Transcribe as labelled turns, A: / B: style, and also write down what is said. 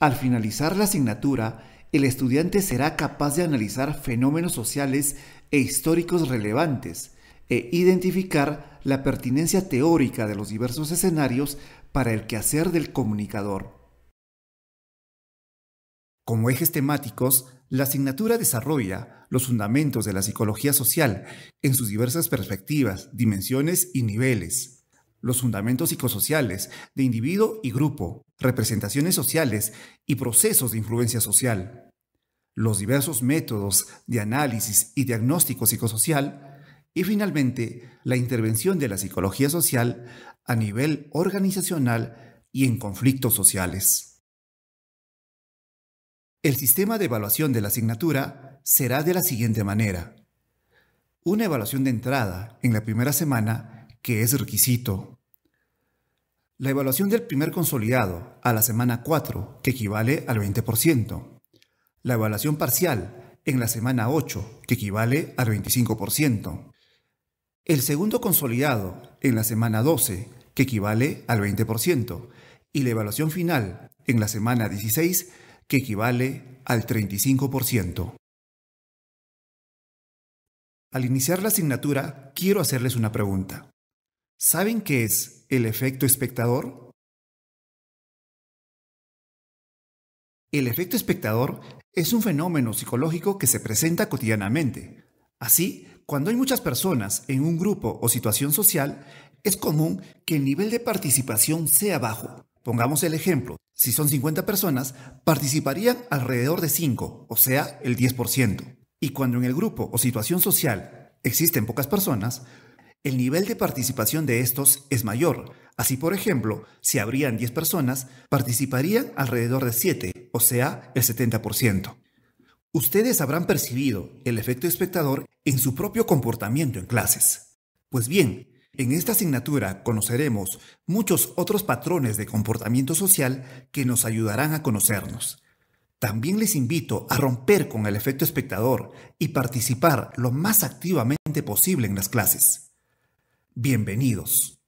A: Al finalizar la asignatura, el estudiante será capaz de analizar fenómenos sociales e históricos relevantes e identificar la pertinencia teórica de los diversos escenarios para el quehacer del comunicador. Como ejes temáticos, la asignatura desarrolla los fundamentos de la psicología social en sus diversas perspectivas, dimensiones y niveles los fundamentos psicosociales de individuo y grupo, representaciones sociales y procesos de influencia social, los diversos métodos de análisis y diagnóstico psicosocial, y finalmente la intervención de la psicología social a nivel organizacional y en conflictos sociales. El sistema de evaluación de la asignatura será de la siguiente manera. Una evaluación de entrada en la primera semana que es requisito. La evaluación del primer consolidado a la semana 4, que equivale al 20%. La evaluación parcial en la semana 8, que equivale al 25%. El segundo consolidado en la semana 12, que equivale al 20%. Y la evaluación final en la semana 16, que equivale al 35%. Al iniciar la asignatura, quiero hacerles una pregunta. ¿Saben qué es el efecto espectador? El efecto espectador es un fenómeno psicológico que se presenta cotidianamente. Así, cuando hay muchas personas en un grupo o situación social, es común que el nivel de participación sea bajo. Pongamos el ejemplo, si son 50 personas, participarían alrededor de 5, o sea, el 10%. Y cuando en el grupo o situación social existen pocas personas, el nivel de participación de estos es mayor. Así, por ejemplo, si habrían 10 personas, participarían alrededor de 7, o sea, el 70%. Ustedes habrán percibido el efecto espectador en su propio comportamiento en clases. Pues bien, en esta asignatura conoceremos muchos otros patrones de comportamiento social que nos ayudarán a conocernos. También les invito a romper con el efecto espectador y participar lo más activamente posible en las clases. Bienvenidos.